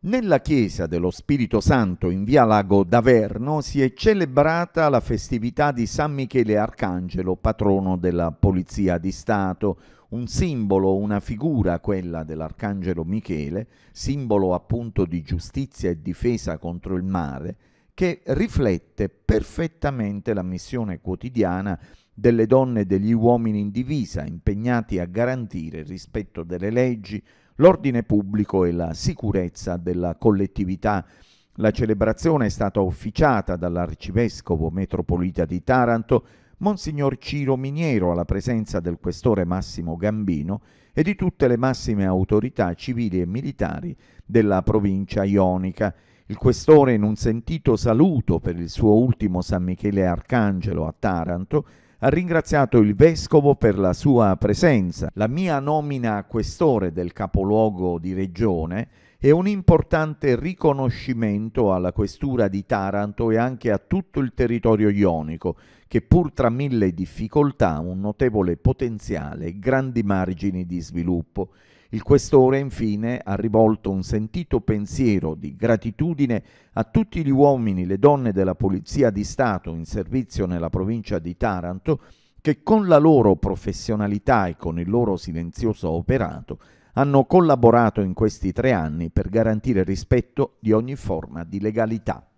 Nella chiesa dello Spirito Santo in via Lago d'Averno si è celebrata la festività di San Michele Arcangelo, patrono della Polizia di Stato, un simbolo, una figura, quella dell'Arcangelo Michele, simbolo appunto di giustizia e difesa contro il male, che riflette perfettamente la missione quotidiana delle donne e degli uomini in divisa impegnati a garantire il rispetto delle leggi, l'ordine pubblico e la sicurezza della collettività. La celebrazione è stata officiata dall'arcivescovo metropolita di Taranto, Monsignor Ciro Miniero, alla presenza del questore Massimo Gambino e di tutte le massime autorità civili e militari della provincia ionica. Il questore, in un sentito saluto per il suo ultimo San Michele Arcangelo a Taranto, ha ringraziato il Vescovo per la sua presenza. La mia nomina a questore del capoluogo di regione e un importante riconoscimento alla questura di Taranto e anche a tutto il territorio ionico, che pur tra mille difficoltà ha un notevole potenziale e grandi margini di sviluppo. Il questore infine ha rivolto un sentito pensiero di gratitudine a tutti gli uomini e le donne della Polizia di Stato in servizio nella provincia di Taranto che con la loro professionalità e con il loro silenzioso operato hanno collaborato in questi tre anni per garantire il rispetto di ogni forma di legalità.